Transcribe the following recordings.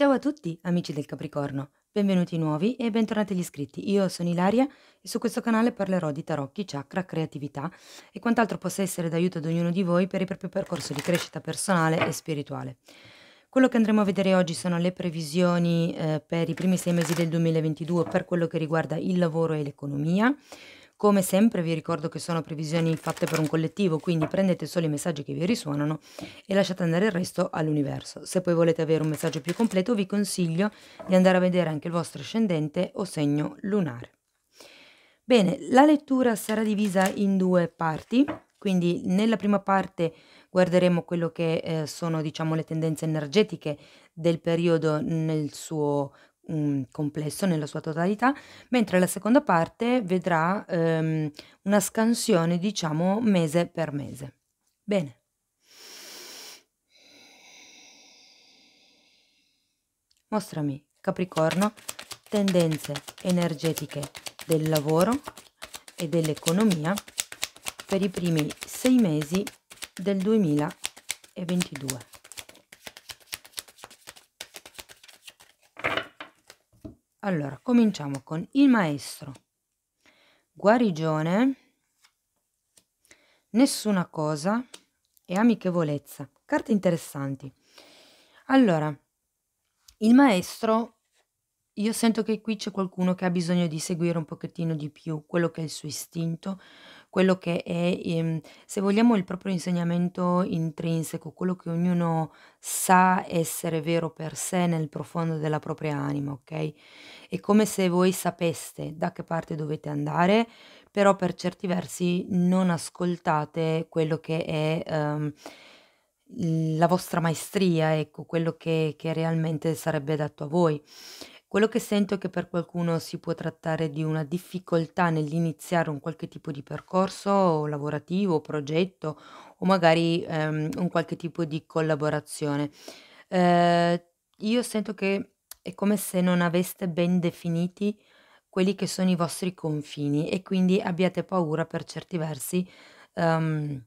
Ciao a tutti amici del Capricorno, benvenuti nuovi e bentornati gli iscritti. Io sono Ilaria e su questo canale parlerò di tarocchi, chakra, creatività e quant'altro possa essere d'aiuto ad ognuno di voi per il proprio percorso di crescita personale e spirituale. Quello che andremo a vedere oggi sono le previsioni eh, per i primi sei mesi del 2022 per quello che riguarda il lavoro e l'economia, come sempre vi ricordo che sono previsioni fatte per un collettivo, quindi prendete solo i messaggi che vi risuonano e lasciate andare il resto all'universo. Se poi volete avere un messaggio più completo vi consiglio di andare a vedere anche il vostro ascendente o segno lunare. Bene, la lettura sarà divisa in due parti, quindi nella prima parte guarderemo quello che eh, sono diciamo, le tendenze energetiche del periodo nel suo un complesso nella sua totalità, mentre la seconda parte vedrà ehm, una scansione, diciamo, mese per mese. Bene. Mostrami, Capricorno, tendenze energetiche del lavoro e dell'economia per i primi sei mesi del 2022. Allora, cominciamo con il maestro. Guarigione, nessuna cosa e amichevolezza. Carte interessanti. Allora, il maestro, io sento che qui c'è qualcuno che ha bisogno di seguire un pochettino di più quello che è il suo istinto, quello che è, ehm, se vogliamo, il proprio insegnamento intrinseco, quello che ognuno sa essere vero per sé nel profondo della propria anima, ok? È come se voi sapeste da che parte dovete andare, però per certi versi non ascoltate quello che è... ehm, la vostra maestria, ecco, quello che, che realmente sarebbe adatto a voi. Quello che sento è che per qualcuno si può trattare di una difficoltà nell'iniziare un qualche tipo di percorso lavorativo, progetto o magari, ehm, un qualche tipo di collaborazione. Ehm, io sento che è come se non aveste ben definiti quelli che sono i vostri confini e quindi abbiate paura per certi versi, ehm,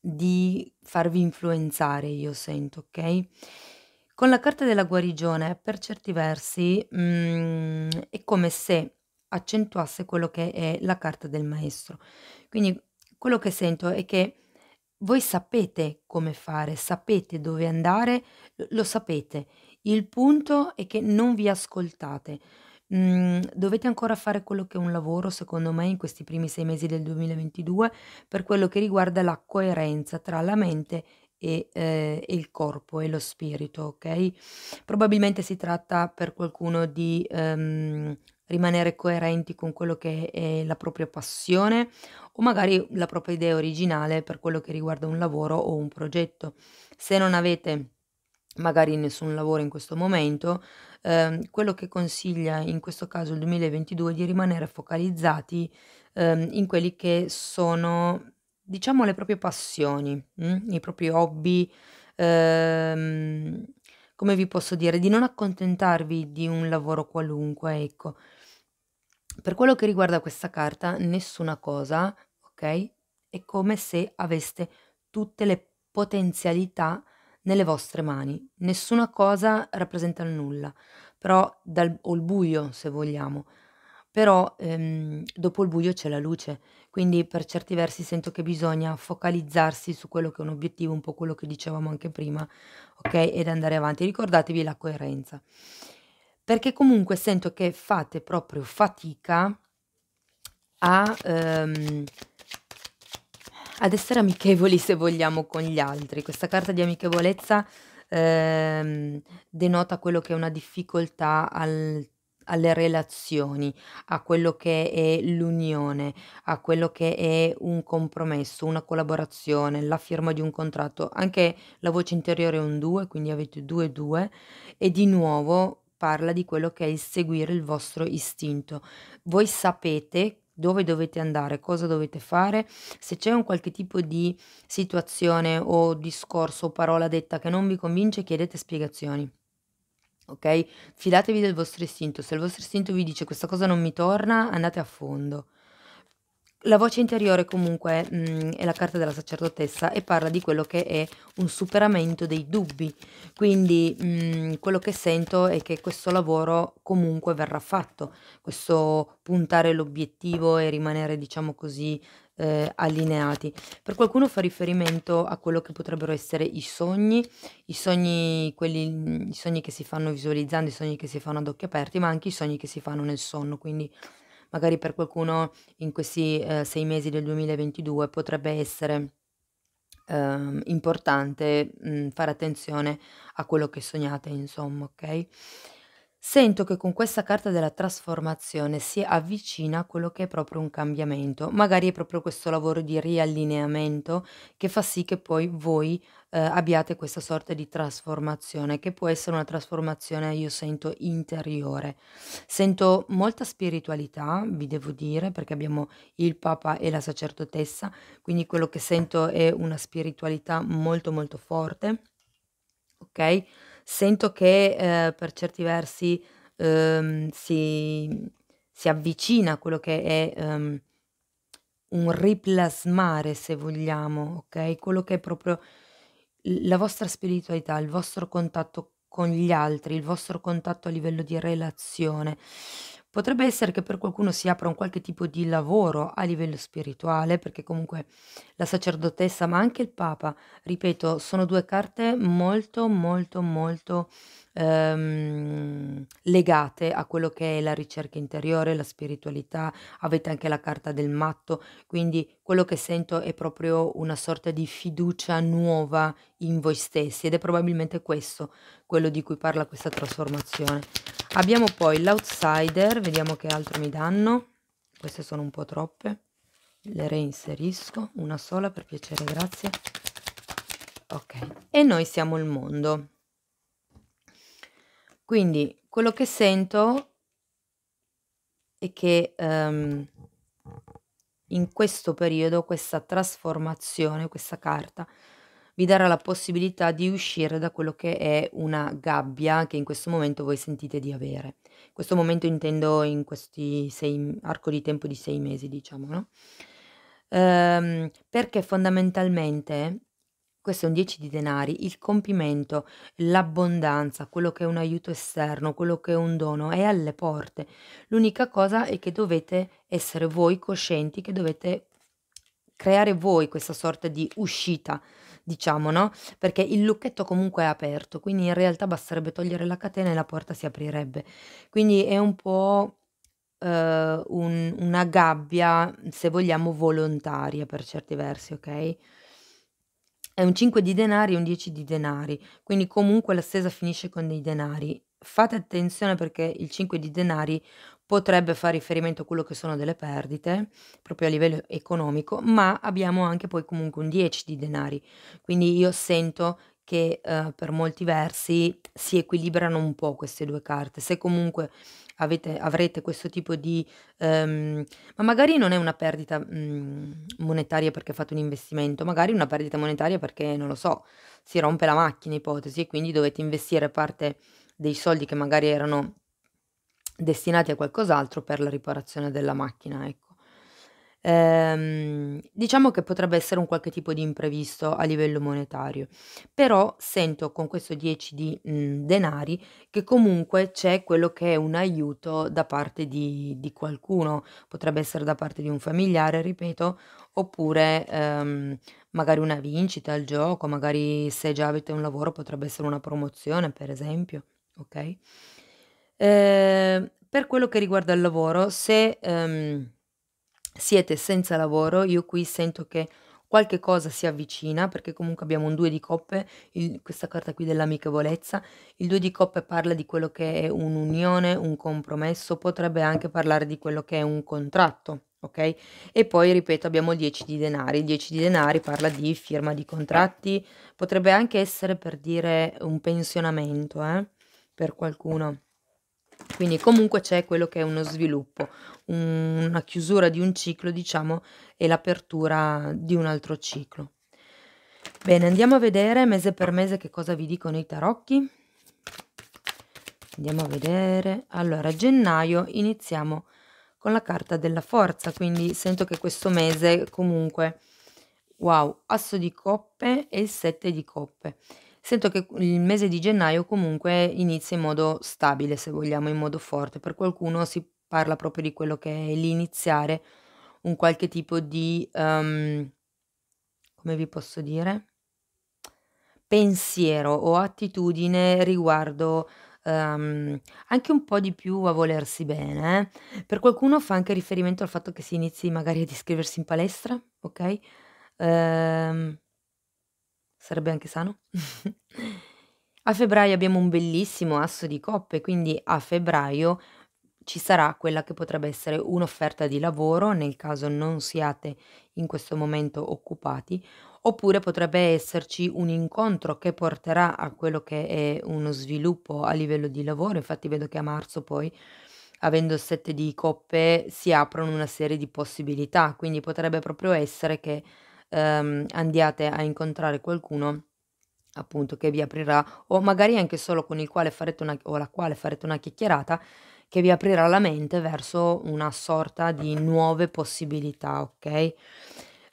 di farvi influenzare, io sento, ok? Con la carta della guarigione, per certi versi, mhmm, è come se accentuasse quello che è la carta del maestro. Quindi quello che sento è che voi sapete come fare, sapete dove andare, lo sapete. Il punto è che non vi ascoltate. Mhmm, dovete ancora fare quello che è un lavoro, secondo me, in questi primi sei mesi del 2022 per quello che riguarda la coerenza tra la mente e, eh, e il corpo e lo spirito, ok? Probabilmente si tratta per qualcuno di ehm, rimanere coerenti con quello che è la propria passione o magari la propria idea originale per quello che riguarda un lavoro o un progetto. Se non avete magari nessun lavoro in questo momento, ehm, quello che consiglia in questo caso il 2022 è di rimanere focalizzati ehm, in quelli che sono diciamo le proprie passioni, mh? Mm? i propri hobby, ehm, come vi posso dire, di non accontentarvi di un lavoro qualunque, ecco. Per quello che riguarda questa carta, nessuna cosa, ok? È come se aveste tutte le potenzialità nelle vostre mani. Nessuna cosa rappresenta il nulla, però dal, o il buio, se vogliamo. Però ehm, dopo il buio c'è la luce quindi per certi versi sento che bisogna focalizzarsi su quello che è un obiettivo, un po' quello che dicevamo anche prima, ok? Ed andare avanti. Ricordatevi la coerenza. Perché comunque sento che fate proprio fatica a, ehm, ad essere amichevoli se vogliamo con gli altri. Questa carta di amichevolezza ehm, denota quello che è una difficoltà al alle relazioni, a quello che è l'unione, a quello che è un compromesso, una collaborazione, la firma di un contratto. Anche la voce interiore è un 2, quindi avete 2-2 e di nuovo parla di quello che è il seguire il vostro istinto. Voi sapete dove dovete andare, cosa dovete fare, se c'è un qualche tipo di situazione o discorso o parola detta che non vi convince, chiedete spiegazioni ok? Fidatevi del vostro istinto, se il vostro istinto vi dice questa cosa non mi torna, andate a fondo. La voce interiore comunque mh, mm, è la carta della sacerdotessa e parla di quello che è un superamento dei dubbi, quindi mh, mm, quello che sento è che questo lavoro comunque verrà fatto, questo puntare l'obiettivo e rimanere diciamo così eh, allineati. Per qualcuno fa riferimento a quello che potrebbero essere i sogni, i sogni, quelli, i sogni che si fanno visualizzando, i sogni che si fanno ad occhi aperti, ma anche i sogni che si fanno nel sonno, quindi magari per qualcuno in questi eh, sei mesi del 2022 potrebbe essere eh, importante mh, fare attenzione a quello che sognate, insomma, ok? Sento che con questa carta della trasformazione si avvicina a quello che è proprio un cambiamento, magari è proprio questo lavoro di riallineamento che fa sì che poi voi eh, abbiate questa sorta di trasformazione, che può essere una trasformazione, io sento, interiore. Sento molta spiritualità, vi devo dire, perché abbiamo il Papa e la sacerdotessa, quindi quello che sento è una spiritualità molto molto forte, ok? Sento che, ehm, per certi versi, ehm, si si avvicina a quello che è, ehm, un riplasmare, se vogliamo, ok? Quello che è proprio la vostra spiritualità, il vostro contatto con gli altri, il vostro contatto a livello di relazione. Potrebbe essere che per qualcuno si apra un qualche tipo di lavoro a livello spirituale, perché comunque la sacerdotessa, ma anche il Papa, ripeto, sono due carte molto, molto, molto ehm, legate a quello che è la ricerca interiore, la spiritualità. Avete anche la carta del matto, quindi quello che sento è proprio una sorta di fiducia nuova in voi stessi ed è probabilmente questo quello di cui parla questa trasformazione. Abbiamo poi l'outsider, vediamo che altro mi danno, queste sono un po' troppe, le reinserisco, una sola per piacere, grazie. Ok, e noi siamo il mondo. Quindi quello che sento è che um, in questo periodo questa trasformazione, questa carta, vi darà la possibilità di uscire da quello che è una gabbia che in questo momento voi sentite di avere. In questo momento intendo in questi sei, arco di tempo di sei mesi, diciamo, no? Ehm, perché fondamentalmente questo è un 10 di denari, il compimento, l'abbondanza, quello che è un aiuto esterno, quello che è un dono, è alle porte. L'unica cosa è che dovete essere voi coscienti, che dovete creare voi questa sorta di uscita diciamo, no? Perché il lucchetto comunque è aperto, quindi in realtà basterebbe togliere la catena e la porta si aprirebbe. Quindi è un po' eh, un- una gabbia, se vogliamo, volontaria per certi versi, ok? È un 5 di denari e un 10 di denari, quindi comunque la stesa finisce con dei denari. Fate attenzione perché il 5 di denari potrebbe fare riferimento a quello che sono delle perdite, proprio a livello economico, ma abbiamo anche poi comunque un 10 di denari, quindi io sento che eh, per molti versi si equilibrano un po' queste due carte. Se comunque avete, avrete questo tipo di... Um, ma magari non è una perdita um, monetaria perché fate un investimento, magari una perdita monetaria perché, non lo so, si rompe la macchina, ipotesi, e quindi dovete investire parte dei soldi che magari erano destinati a qualcos'altro per la riparazione della macchina, ecco. Ehm, diciamo che potrebbe essere un qualche tipo di imprevisto a livello monetario, però sento con questo 10 di mh, mhmm, denari che comunque c'è quello che è un aiuto da parte di, di qualcuno, potrebbe essere da parte di un familiare, ripeto, oppure ehm, magari una vincita al gioco, magari se già avete un lavoro potrebbe essere una promozione, per esempio, ok? Ehm, per quello che riguarda il lavoro, se ehm, siete senza lavoro, io qui sento che qualche cosa si avvicina, perché comunque abbiamo un due di coppe, il, questa carta qui dell'amichevolezza, il due di coppe parla di quello che è un'unione, un compromesso, potrebbe anche parlare di quello che è un contratto, ok? E poi, ripeto, abbiamo il 10 di denari, il 10 di denari parla di firma di contratti, potrebbe anche essere per dire un pensionamento, eh, per qualcuno. Quindi comunque c'è quello che è uno sviluppo, una chiusura di un ciclo, diciamo, e l'apertura di un altro ciclo. Bene, andiamo a vedere mese per mese che cosa vi dicono i tarocchi. Andiamo a vedere. Allora, gennaio iniziamo con la carta della forza, quindi sento che questo mese comunque, wow, asso di coppe e il 7 di coppe sento che il mese di gennaio comunque inizia in modo stabile, se vogliamo, in modo forte. Per qualcuno si parla proprio di quello che è l'iniziare un qualche tipo di, ehm, come vi posso dire, pensiero o attitudine riguardo Um, anche un po' di più a volersi bene. Eh? Per qualcuno fa anche riferimento al fatto che si inizi magari ad iscriversi in palestra, ok? Um, sarebbe anche sano. a febbraio abbiamo un bellissimo asso di coppe, quindi a febbraio ci sarà quella che potrebbe essere un'offerta di lavoro nel caso non siate in questo momento occupati, oppure potrebbe esserci un incontro che porterà a quello che è uno sviluppo a livello di lavoro, infatti vedo che a marzo poi avendo sette di coppe si aprono una serie di possibilità, quindi potrebbe proprio essere che ehm, andiate a incontrare qualcuno appunto che vi aprirà o magari anche solo con il quale farete una o la quale farete una chiacchierata che vi aprirà la mente verso una sorta di nuove possibilità, ok?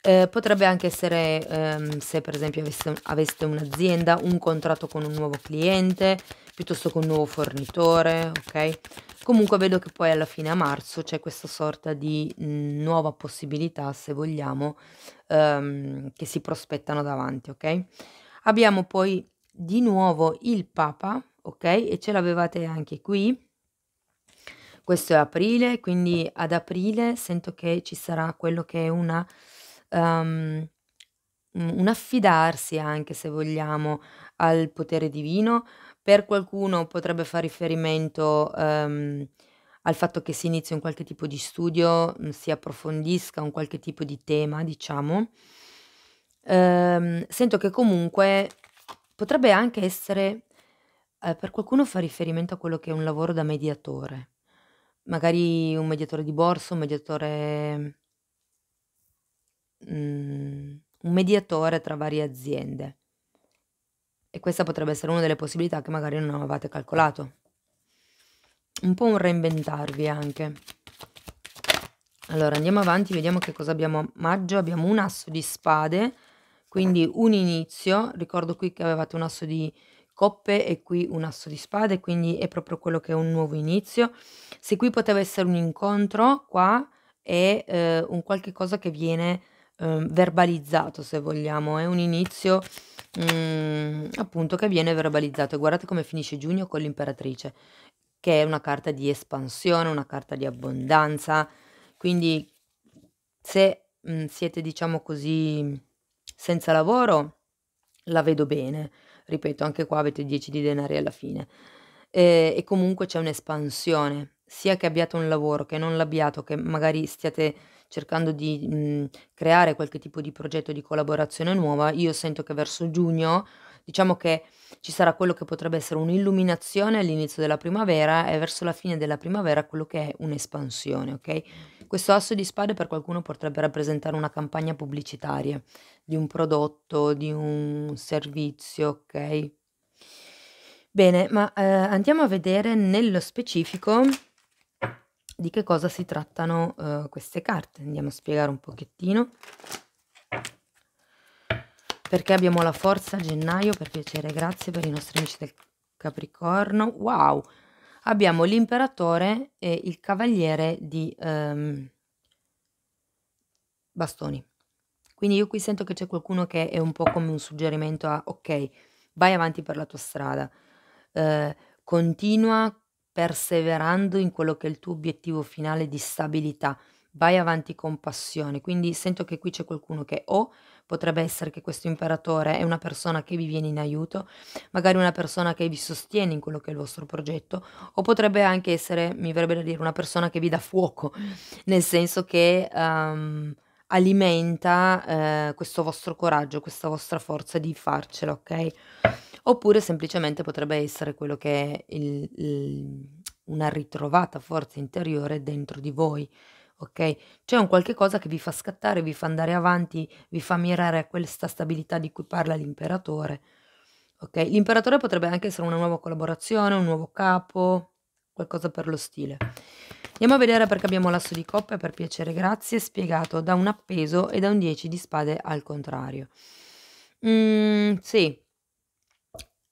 Eh, potrebbe anche essere ehm, se per esempio aveste, aveste un'azienda, un contratto con un nuovo cliente, piuttosto che un nuovo fornitore, ok? Comunque vedo che poi alla fine a marzo c'è questa sorta di mm, nuova possibilità, se vogliamo, um, che si prospettano davanti, ok? Abbiamo poi di nuovo il Papa, ok? E ce l'avevate anche qui. Questo è aprile, quindi ad aprile sento che ci sarà quello che è una... Um, un affidarsi anche se vogliamo al potere divino, per qualcuno potrebbe fare riferimento, ehm, al fatto che si inizi un qualche tipo di studio, mm, si approfondisca un qualche tipo di tema, diciamo. Ehm, sento che comunque potrebbe anche essere ehm, per qualcuno fa riferimento a quello che è un lavoro da mediatore. Magari un mediatore di borsa, un mediatore mhmm, un mediatore tra varie aziende. E questa potrebbe essere una delle possibilità che magari non avevate calcolato. Un po' un reinventarvi anche. Allora andiamo avanti, vediamo che cosa abbiamo a maggio. Abbiamo un asso di spade, quindi un inizio. Ricordo qui che avevate un asso di coppe e qui un asso di spade, quindi è proprio quello che è un nuovo inizio. Se qui poteva essere un incontro, qua è eh, un qualche cosa che viene eh, verbalizzato, se vogliamo, è un inizio mhmm, appunto che viene verbalizzato. E guardate come finisce giugno con l'imperatrice, che è una carta di espansione, una carta di abbondanza. Quindi se, mhmm, siete diciamo così senza lavoro, la vedo bene. Ripeto, anche qua avete 10 di denari alla fine. Ehm, e comunque c'è un'espansione, sia che abbiate un lavoro, che non l'abbiate che magari stiate cercando di mh, mhmm, creare qualche tipo di progetto di collaborazione nuova, io sento che verso giugno diciamo che ci sarà quello che potrebbe essere un'illuminazione all'inizio della primavera e verso la fine della primavera quello che è un'espansione, ok? Questo asso di spade per qualcuno potrebbe rappresentare una campagna pubblicitaria di un prodotto, di un servizio, ok? Bene, ma eh, andiamo a vedere nello specifico di che cosa si trattano uh, queste carte. Andiamo a spiegare un pochettino. Perché abbiamo la forza a gennaio, per piacere, grazie per i nostri amici del Capricorno. Wow! Abbiamo l'imperatore e il cavaliere di um, bastoni. Quindi io qui sento che c'è qualcuno che è un po' come un suggerimento a ok, vai avanti per la tua strada, eh, continua perseverando in quello che è il tuo obiettivo finale di stabilità. Vai avanti con passione. Quindi sento che qui c'è qualcuno che o oh, potrebbe essere che questo imperatore è una persona che vi viene in aiuto, magari una persona che vi sostiene in quello che è il vostro progetto, o potrebbe anche essere, mi verrebbe da dire, una persona che vi dà fuoco, nel senso che... Um, alimenta eh, questo vostro coraggio, questa vostra forza di farcela, ok? Oppure semplicemente potrebbe essere quello che è il, il, una ritrovata forza interiore dentro di voi, ok? C'è un qualche cosa che vi fa scattare, vi fa andare avanti, vi fa mirare a questa stabilità di cui parla l'imperatore. Ok, l'imperatore potrebbe anche essere una nuova collaborazione, un nuovo capo, qualcosa per lo stile. Andiamo a vedere perché abbiamo l'asso di coppe, per piacere, grazie, spiegato da un appeso e da un 10 di spade al contrario. Mm, sì,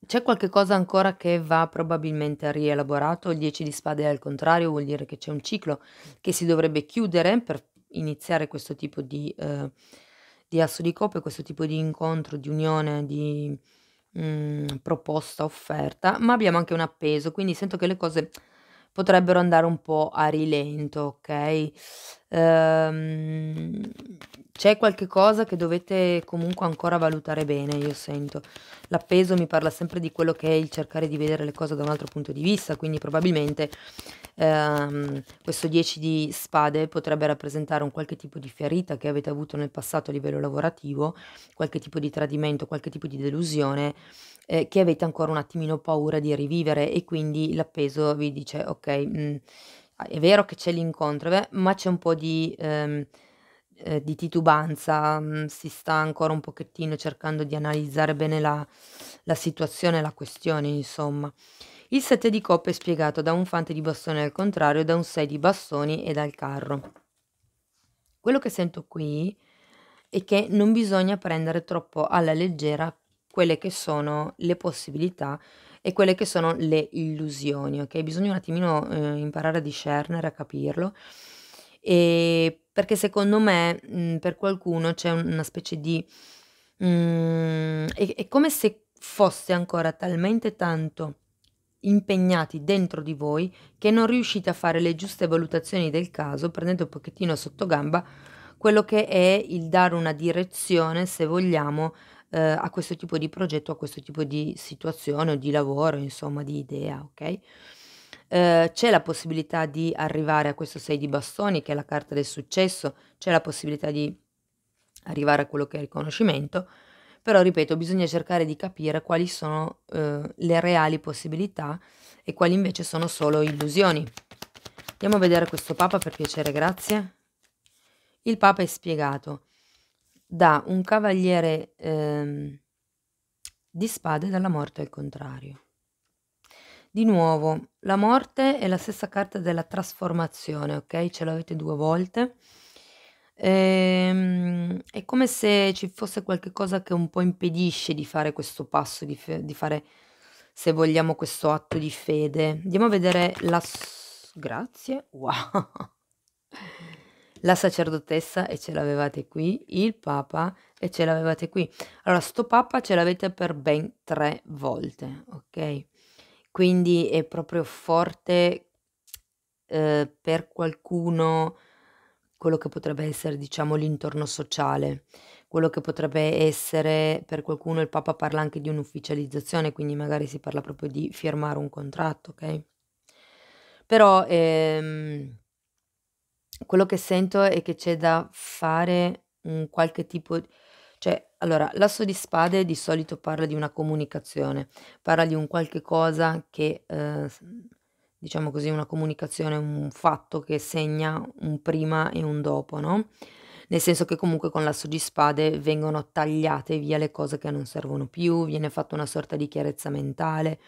c'è qualche cosa ancora che va probabilmente rielaborato, il 10 di spade al contrario vuol dire che c'è un ciclo che si dovrebbe chiudere per iniziare questo tipo di, eh, di asso di coppe, questo tipo di incontro, di unione, di mh, mm, proposta, offerta, ma abbiamo anche un appeso, quindi sento che le cose potrebbero andare un po' a rilento, ok? Ehm, c'è qualche cosa che dovete comunque ancora valutare bene, io sento. L'appeso mi parla sempre di quello che è il cercare di vedere le cose da un altro punto di vista, quindi probabilmente ehm, questo 10 di spade potrebbe rappresentare un qualche tipo di ferita che avete avuto nel passato a livello lavorativo, qualche tipo di tradimento, qualche tipo di delusione eh, che avete ancora un attimino paura di rivivere e quindi l'appeso vi dice ok, mh, mm, ah, è vero che c'è l'incontro, beh, ma c'è un po' di, ehm, eh, di titubanza, mh, mm, si sta ancora un pochettino cercando di analizzare bene la, la situazione, la questione, insomma. Il 7 di coppe è spiegato da un fante di bastone al contrario, da un 6 di bastoni e dal carro. Quello che sento qui è che non bisogna prendere troppo alla leggera quelle che sono le possibilità e quelle che sono le illusioni, ok? Bisogna un attimino eh, imparare a discernere, a capirlo. E perché secondo me mh, mm, per qualcuno c'è una specie di... Mh, mm, è, è come se fosse ancora talmente tanto impegnati dentro di voi che non riuscite a fare le giuste valutazioni del caso, prendendo un pochettino sotto gamba quello che è il dare una direzione, se vogliamo, ehm, a questo tipo di progetto, a questo tipo di situazione o di lavoro, insomma di idea, okay? Ehm, c'è la possibilità di arrivare a questo 6 di bastoni che è la carta del successo, c'è la possibilità di arrivare a quello che è il riconoscimento, però ripeto, bisogna cercare di capire quali sono eh, le reali possibilità e quali invece sono solo illusioni. Andiamo a vedere questo Papa per piacere, grazie. Il Papa è spiegato da un cavaliere ehm, di spade dalla morte al contrario. Di nuovo, la morte è la stessa carta della trasformazione, ok? Ce l'avete due volte. Ehm, è come se ci fosse qualcosa che un po' impedisce di fare questo passo, di, di fare, se vogliamo, questo atto di fede. Andiamo a vedere la... Grazie, wow! la sacerdotessa e ce l'avevate qui, il papa e ce l'avevate qui. Allora, sto papa ce l'avete per ben tre volte, ok? Quindi è proprio forte eh, per qualcuno quello che potrebbe essere, diciamo, l'intorno sociale, quello che potrebbe essere per qualcuno il Papa parla anche di un'ufficializzazione, quindi magari si parla proprio di firmare un contratto, ok? Però ehm, quello che sento è che c'è da fare un qualche tipo di... Cioè, allora, l'asso di spade di solito parla di una comunicazione, parla di un qualche cosa che, eh, diciamo così, una comunicazione, un fatto che segna un prima e un dopo, no? Nel senso che comunque con l'asso di spade vengono tagliate via le cose che non servono più, viene fatta una sorta di chiarezza mentale.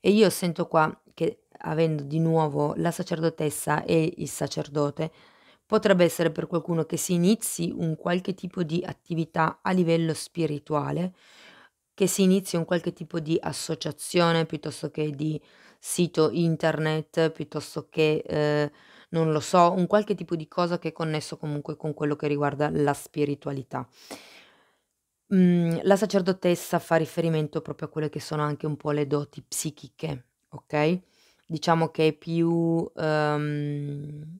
E io sento qua che avendo di nuovo la sacerdotessa e il sacerdote, potrebbe essere per qualcuno che si inizi un qualche tipo di attività a livello spirituale, che si inizi un qualche tipo di associazione piuttosto che di sito internet, piuttosto che, eh, non lo so, un qualche tipo di cosa che è connesso comunque con quello che riguarda la spiritualità mm, la sacerdotessa fa riferimento proprio a quelle che sono anche un po' le doti psichiche, ok? diciamo che è più ehm,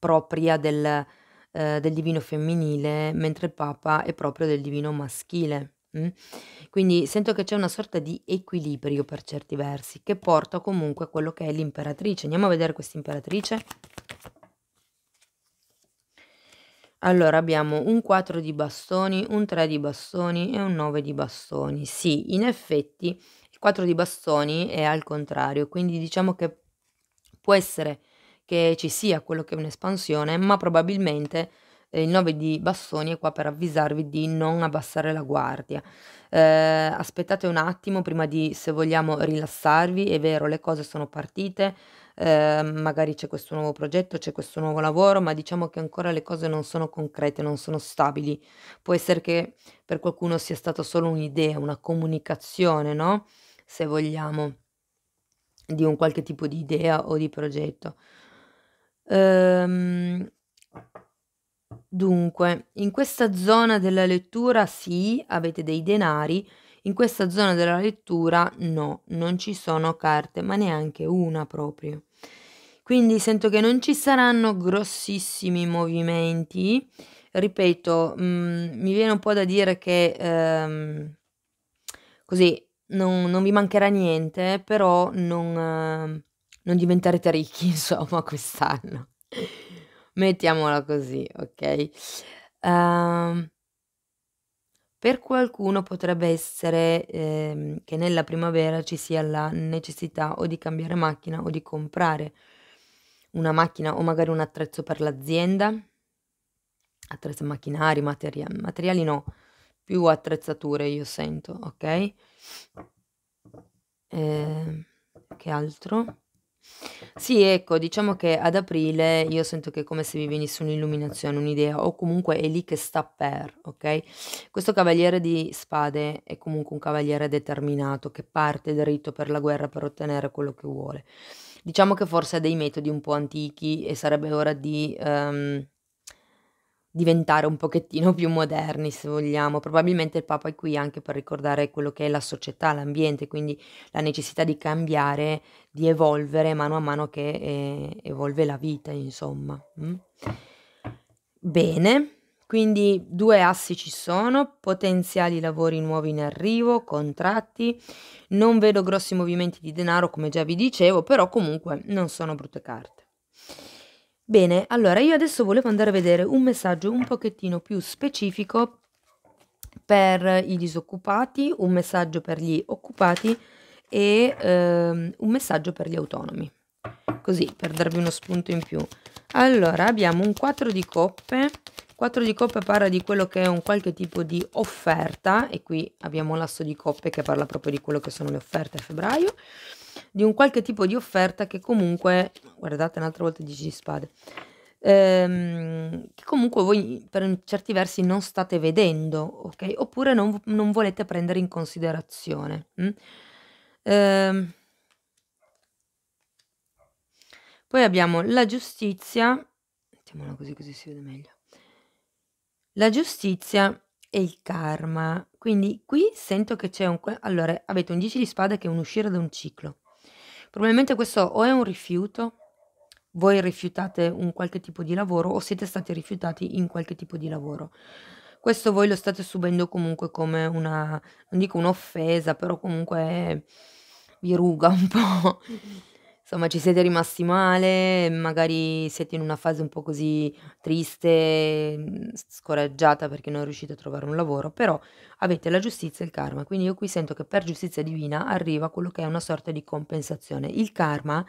propria del, eh, del divino femminile, mentre il Papa è proprio del divino maschile. Mm? Quindi sento che c'è una sorta di equilibrio per certi versi che porta comunque a quello che è l'imperatrice. Andiamo a vedere questa imperatrice. Allora abbiamo un 4 di bastoni, un 3 di bastoni e un 9 di bastoni. Sì, in effetti 4 di bastoni è al contrario, quindi diciamo che può essere che ci sia quello che è un'espansione, ma probabilmente eh, il 9 di bastoni è qua per avvisarvi di non abbassare la guardia. Eh, aspettate un attimo prima di, se vogliamo, rilassarvi, è vero, le cose sono partite, eh, magari c'è questo nuovo progetto, c'è questo nuovo lavoro, ma diciamo che ancora le cose non sono concrete, non sono stabili. Può essere che per qualcuno sia stata solo un'idea, una comunicazione, no? se vogliamo, di un qualche tipo di idea o di progetto. Ehm, dunque, in questa zona della lettura sì, avete dei denari, in questa zona della lettura no, non ci sono carte, ma neanche una proprio. Quindi sento che non ci saranno grossissimi movimenti. Ripeto, mh, mm, mi viene un po' da dire che ehm, così non, non vi mancherà niente, però non, ehm, non diventerete ricchi, insomma, quest'anno. Mettiamola così, ok? Uh, per qualcuno potrebbe essere eh, che nella primavera ci sia la necessità o di cambiare macchina o di comprare una macchina o magari un attrezzo per l'azienda, attrezzi macchinari, materia materiali no, più attrezzature io sento, ok? Ehm, che altro? Sì, ecco, diciamo che ad aprile io sento che è come se mi venisse un'illuminazione, un'idea, o comunque è lì che sta per, ok? Questo cavaliere di spade è comunque un cavaliere determinato che parte dritto per la guerra per ottenere quello che vuole. Diciamo che forse ha dei metodi un po' antichi e sarebbe ora di ehm, diventare un pochettino più moderni, se vogliamo. Probabilmente il Papa è qui anche per ricordare quello che è la società, l'ambiente, quindi la necessità di cambiare, di evolvere mano a mano che eh, evolve la vita, insomma. Mm? Bene. Quindi due assi ci sono, potenziali lavori nuovi in arrivo, contratti, non vedo grossi movimenti di denaro come già vi dicevo, però comunque non sono brutte carte. Bene, allora io adesso volevo andare a vedere un messaggio un pochettino più specifico per i disoccupati, un messaggio per gli occupati e ehm, un messaggio per gli autonomi. Così, per darvi uno spunto in più. Allora, abbiamo un 4 di coppe. 4 di coppe parla di quello che è un qualche tipo di offerta e qui abbiamo l'asso di coppe che parla proprio di quello che sono le offerte a febbraio di un qualche tipo di offerta che comunque, guardate un'altra volta 10 di spade, ehm, che comunque voi per certi versi non state vedendo, ok? Oppure non, non volete prendere in considerazione. Hm? Ehm, poi abbiamo la giustizia, mettiamola così così si vede meglio. La giustizia e il karma. Quindi qui sento che c'è un... Allora, avete un 10 di spada che è un uscire da un ciclo. Probabilmente questo o è un rifiuto, voi rifiutate un qualche tipo di lavoro o siete stati rifiutati in qualche tipo di lavoro. Questo voi lo state subendo comunque come una, non dico un'offesa, però comunque vi ruga un po'. Mm-hmm. Insomma, ci siete rimasti male, magari siete in una fase un po' così triste, mm, scoraggiata perché non riuscite a trovare un lavoro, però avete la giustizia e il karma. Quindi io qui sento che per giustizia divina arriva quello che è una sorta di compensazione. Il karma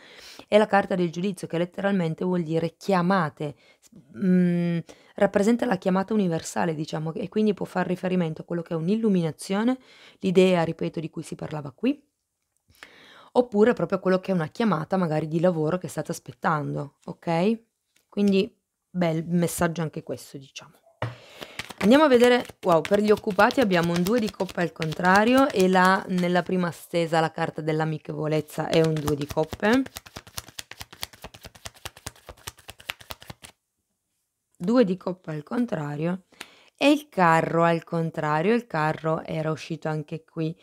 è la carta del giudizio che letteralmente vuol dire chiamate, s mm, rappresenta la chiamata universale, diciamo, e quindi può far riferimento a quello che è un'illuminazione, l'idea, ripeto, di cui si parlava qui oppure proprio quello che è una chiamata magari di lavoro che state aspettando, ok? Quindi bel messaggio anche questo, diciamo. Andiamo a vedere, wow, per gli occupati abbiamo un 2 di coppa al contrario e là nella prima stesa la carta dell'amichevolezza è un 2 di coppe. Due di coppa al contrario e il carro al contrario, il carro era uscito anche qui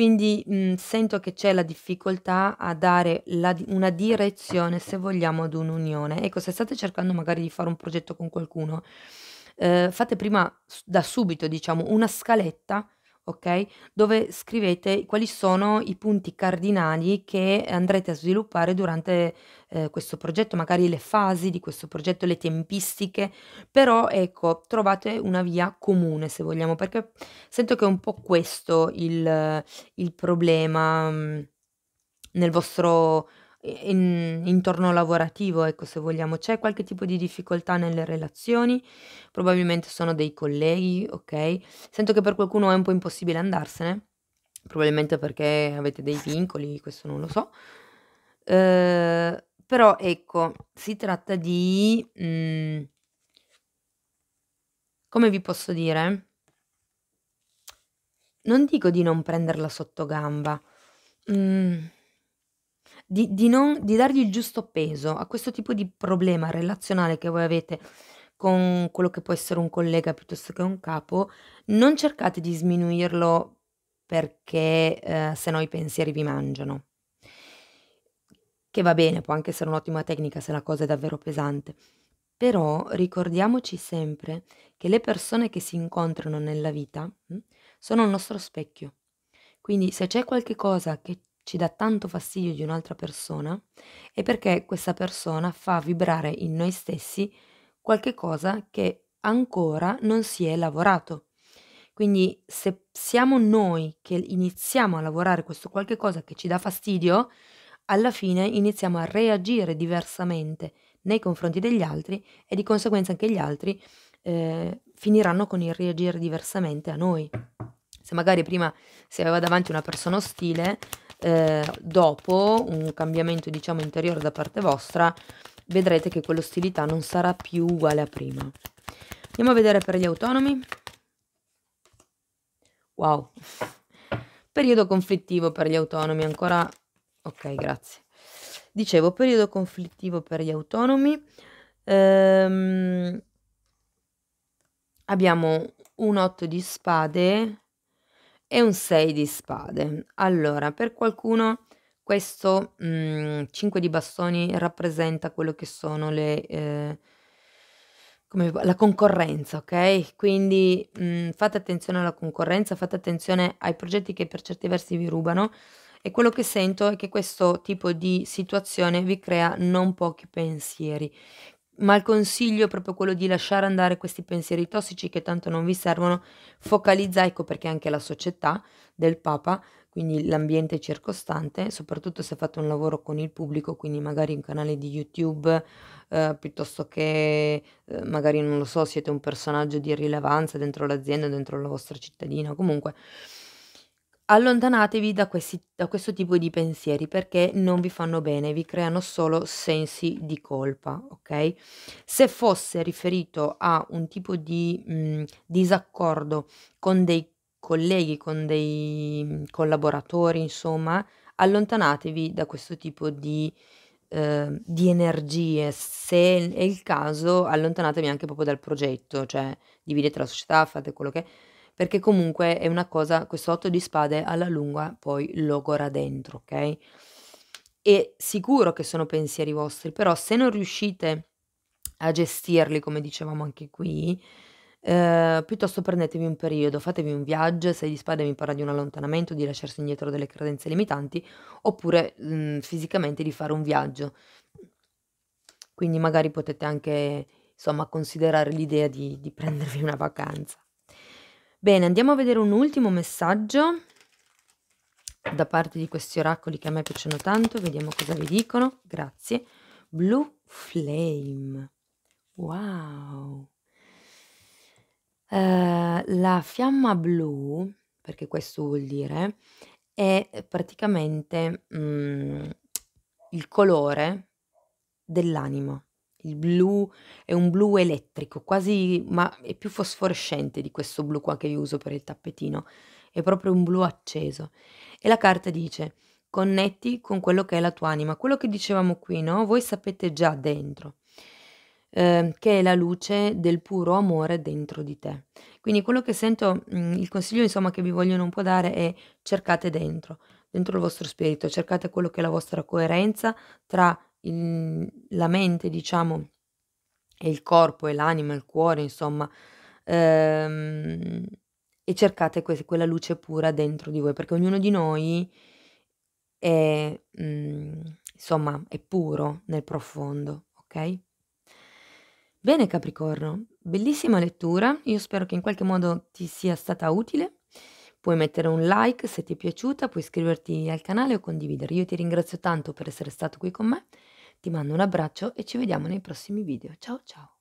quindi mh, mhmm, sento che c'è la difficoltà a dare la, una direzione, se vogliamo, ad un'unione. Ecco, se state cercando magari di fare un progetto con qualcuno, eh, fate prima da subito, diciamo, una scaletta ok? Dove scrivete quali sono i punti cardinali che andrete a sviluppare durante eh, questo progetto, magari le fasi di questo progetto, le tempistiche, però ecco, trovate una via comune se vogliamo, perché sento che è un po' questo il, il problema mh, mm, nel vostro in, intorno lavorativo, ecco se vogliamo, c'è qualche tipo di difficoltà nelle relazioni, probabilmente sono dei colleghi, ok? Sento che per qualcuno è un po' impossibile andarsene, probabilmente perché avete dei vincoli, questo non lo so. Eh, però ecco, si tratta di... Mh, mm, come vi posso dire? Non dico di non prenderla sotto gamba. Mm, di, di, non, di dargli il giusto peso a questo tipo di problema relazionale che voi avete con quello che può essere un collega piuttosto che un capo, non cercate di sminuirlo perché eh, se i pensieri vi mangiano. Che va bene, può anche essere un'ottima tecnica se la cosa è davvero pesante. Però ricordiamoci sempre che le persone che si incontrano nella vita mh, hm, sono il nostro specchio. Quindi se c'è qualche cosa che ci dà tanto fastidio di un'altra persona è perché questa persona fa vibrare in noi stessi qualche cosa che ancora non si è lavorato. Quindi se siamo noi che iniziamo a lavorare questo qualche cosa che ci dà fastidio, alla fine iniziamo a reagire diversamente nei confronti degli altri e di conseguenza anche gli altri eh, finiranno con il reagire diversamente a noi. Se magari prima si aveva davanti una persona ostile, eh, dopo un cambiamento diciamo interiore da parte vostra, vedrete che quell'ostilità non sarà più uguale a prima. Andiamo a vedere per gli autonomi. Wow. Periodo conflittivo per gli autonomi, ancora... Ok, grazie. Dicevo, periodo conflittivo per gli autonomi. Ehm... Abbiamo un 8 di spade, e un 6 di spade. Allora, per qualcuno questo mh, mm, 5 di bastoni rappresenta quello che sono le... Eh, come, la concorrenza, ok? Quindi mh, mm, fate attenzione alla concorrenza, fate attenzione ai progetti che per certi versi vi rubano e quello che sento è che questo tipo di situazione vi crea non pochi pensieri ma il consiglio è proprio quello di lasciare andare questi pensieri tossici che tanto non vi servono, focalizza, ecco perché anche la società del Papa, quindi l'ambiente circostante, soprattutto se fate un lavoro con il pubblico, quindi magari un canale di YouTube, eh, piuttosto che eh, magari non lo so, siete un personaggio di rilevanza dentro l'azienda, dentro la vostra cittadina, comunque Allontanatevi da, questi, da questo tipo di pensieri perché non vi fanno bene, vi creano solo sensi di colpa, ok? Se fosse riferito a un tipo di mh, mhmm, disaccordo con dei colleghi, con dei mhmm, collaboratori, insomma, allontanatevi da questo tipo di, eh, di, energie. Se è il caso, allontanatevi anche proprio dal progetto, cioè dividete la società, fate quello che perché comunque è una cosa, questo 8 di spade alla lunga poi logora dentro, ok? E sicuro che sono pensieri vostri, però se non riuscite a gestirli, come dicevamo anche qui, eh, piuttosto prendetevi un periodo, fatevi un viaggio, se di spade mi parla di un allontanamento, di lasciarsi indietro delle credenze limitanti, oppure mh, mm, fisicamente di fare un viaggio. Quindi magari potete anche, insomma, considerare l'idea di, di prendervi una vacanza. Bene, andiamo a vedere un ultimo messaggio da parte di questi oracoli che a me piacciono tanto. Vediamo cosa vi dicono. Grazie. Blue Flame. Wow. Uh, la fiamma blu, perché questo vuol dire, è praticamente mm, il colore dell'anima. Il blu è un blu elettrico, quasi, ma è più fosforescente di questo blu qua che io uso per il tappetino. È proprio un blu acceso. E la carta dice, connetti con quello che è la tua anima. Quello che dicevamo qui, no? Voi sapete già dentro. Eh, che è la luce del puro amore dentro di te. Quindi quello che sento, mh, mm, il consiglio insomma che vi vogliono un po' dare è cercate dentro, dentro il vostro spirito, cercate quello che è la vostra coerenza tra il, la mente, diciamo, e il corpo e l'anima, il cuore, insomma, ehm, e cercate que- quella luce pura dentro di voi, perché ognuno di noi è, mh, mm, insomma, è puro nel profondo, ok? Bene Capricorno, bellissima lettura, io spero che in qualche modo ti sia stata utile. Puoi mettere un like se ti è piaciuta, puoi iscriverti al canale o condividere. Io ti ringrazio tanto per essere stato qui con me ti mando un abbraccio e ci vediamo nei prossimi video. Ciao ciao!